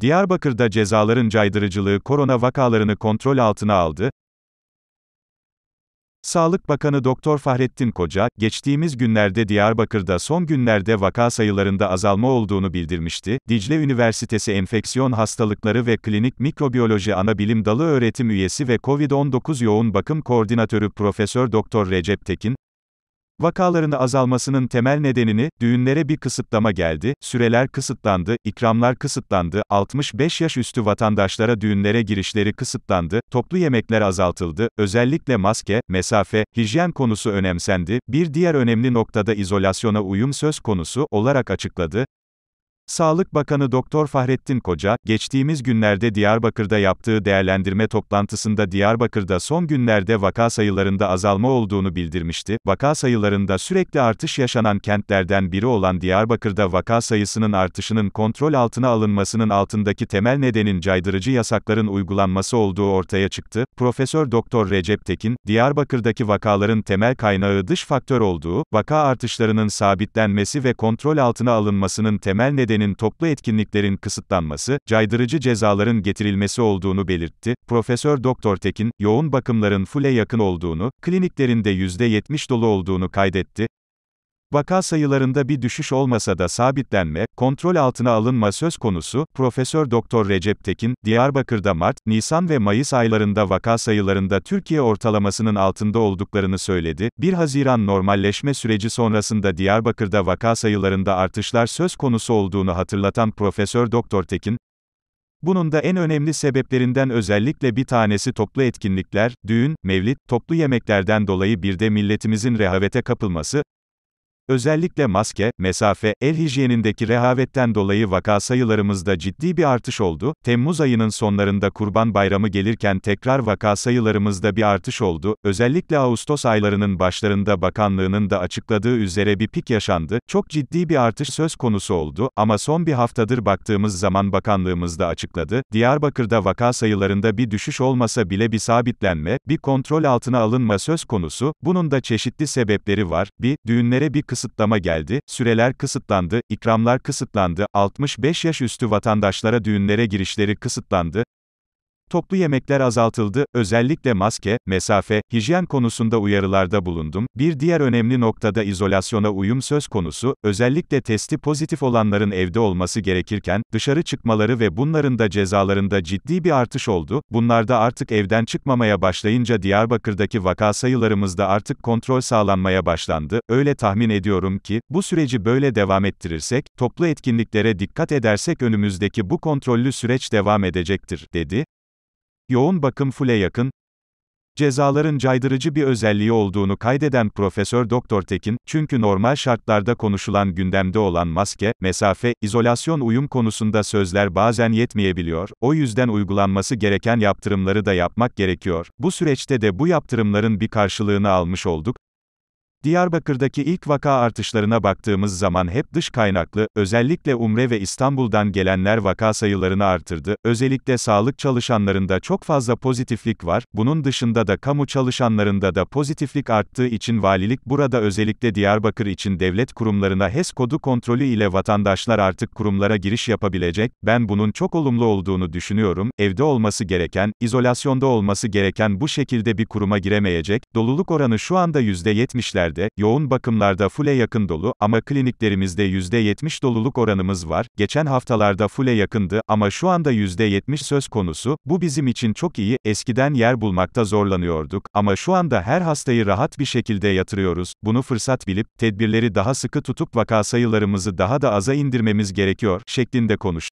Diyarbakır'da cezaların caydırıcılığı korona vakalarını kontrol altına aldı. Sağlık Bakanı Doktor Fahrettin Koca, geçtiğimiz günlerde Diyarbakır'da son günlerde vaka sayılarında azalma olduğunu bildirmişti. Dicle Üniversitesi Enfeksiyon Hastalıkları ve Klinik Mikrobiyoloji Anabilim Dalı öğretim üyesi ve COVID-19 yoğun bakım koordinatörü Profesör Doktor Recep Tekin, Vakaların azalmasının temel nedenini, düğünlere bir kısıtlama geldi, süreler kısıtlandı, ikramlar kısıtlandı, 65 yaş üstü vatandaşlara düğünlere girişleri kısıtlandı, toplu yemekler azaltıldı, özellikle maske, mesafe, hijyen konusu önemsendi, bir diğer önemli noktada izolasyona uyum söz konusu olarak açıkladı, Sağlık Bakanı Doktor Fahrettin Koca, geçtiğimiz günlerde Diyarbakır'da yaptığı değerlendirme toplantısında Diyarbakır'da son günlerde vaka sayılarında azalma olduğunu bildirmişti. Vaka sayılarında sürekli artış yaşanan kentlerden biri olan Diyarbakır'da vaka sayısının artışının kontrol altına alınmasının altındaki temel nedenin caydırıcı yasakların uygulanması olduğu ortaya çıktı. Profesör Doktor Recep Tekin, Diyarbakır'daki vakaların temel kaynağı dış faktör olduğu, vaka artışlarının sabitlenmesi ve kontrol altına alınmasının temel nedeni Türkiye'nin toplu etkinliklerin kısıtlanması, caydırıcı cezaların getirilmesi olduğunu belirtti. Profesör Doktor Tekin, yoğun bakımların fulle yakın olduğunu, kliniklerinde %70 dolu olduğunu kaydetti. Vaka sayılarında bir düşüş olmasa da sabitlenme, kontrol altına alınma söz konusu, Profesör Doktor Recep Tekin, Diyarbakır'da Mart, Nisan ve Mayıs aylarında vaka sayılarında Türkiye ortalamasının altında olduklarını söyledi. 1 Haziran normalleşme süreci sonrasında Diyarbakır'da vaka sayılarında artışlar söz konusu olduğunu hatırlatan Profesör Doktor Tekin, bunun da en önemli sebeplerinden özellikle bir tanesi toplu etkinlikler, düğün, mevlit, toplu yemeklerden dolayı bir de milletimizin rehavete kapılması, Özellikle maske, mesafe, el hijyenindeki rehavetten dolayı vaka sayılarımızda ciddi bir artış oldu. Temmuz ayının sonlarında Kurban Bayramı gelirken tekrar vaka sayılarımızda bir artış oldu. Özellikle Ağustos aylarının başlarında bakanlığının da açıkladığı üzere bir pik yaşandı. Çok ciddi bir artış söz konusu oldu ama son bir haftadır baktığımız zaman bakanlığımız da açıkladı. Diyarbakır'da vaka sayılarında bir düşüş olmasa bile bir sabitlenme, bir kontrol altına alınma söz konusu. Bunun da çeşitli sebepleri var. Bir, düğünlere bir kısıtlama geldi, süreler kısıtlandı, ikramlar kısıtlandı, 65 yaş üstü vatandaşlara düğünlere girişleri kısıtlandı, Toplu yemekler azaltıldı, özellikle maske, mesafe, hijyen konusunda uyarılarda bulundum. Bir diğer önemli noktada izolasyona uyum söz konusu, özellikle testi pozitif olanların evde olması gerekirken, dışarı çıkmaları ve bunların da cezalarında ciddi bir artış oldu. Bunlarda artık evden çıkmamaya başlayınca Diyarbakır'daki vaka sayılarımızda artık kontrol sağlanmaya başlandı. Öyle tahmin ediyorum ki, bu süreci böyle devam ettirirsek, toplu etkinliklere dikkat edersek önümüzdeki bu kontrollü süreç devam edecektir, dedi yoğun bakım fule yakın, Cezaların caydırıcı bir özelliği olduğunu kaydeden Profesör Doktor Tekin, çünkü normal şartlarda konuşulan gündemde olan maske, mesafe, izolasyon uyum konusunda sözler bazen yetmeyebiliyor, o yüzden uygulanması gereken yaptırımları da yapmak gerekiyor. Bu süreçte de bu yaptırımların bir karşılığını almış olduk. Diyarbakır'daki ilk vaka artışlarına baktığımız zaman hep dış kaynaklı, özellikle Umre ve İstanbul'dan gelenler vaka sayılarını artırdı. Özellikle sağlık çalışanlarında çok fazla pozitiflik var. Bunun dışında da kamu çalışanlarında da pozitiflik arttığı için valilik burada özellikle Diyarbakır için devlet kurumlarına HES kodu kontrolü ile vatandaşlar artık kurumlara giriş yapabilecek. Ben bunun çok olumlu olduğunu düşünüyorum. Evde olması gereken, izolasyonda olması gereken bu şekilde bir kuruma giremeyecek. Doluluk oranı şu anda %70'lerde hastanelerde, yoğun bakımlarda fule yakın dolu ama kliniklerimizde %70 doluluk oranımız var. Geçen haftalarda fule yakındı ama şu anda %70 söz konusu. Bu bizim için çok iyi. Eskiden yer bulmakta zorlanıyorduk ama şu anda her hastayı rahat bir şekilde yatırıyoruz. Bunu fırsat bilip tedbirleri daha sıkı tutup vaka sayılarımızı daha da aza indirmemiz gerekiyor şeklinde konuştu.